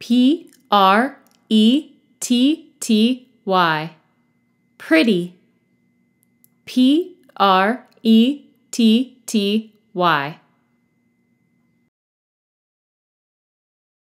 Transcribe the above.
P R E T T Y. Pretty. P R E T T Y.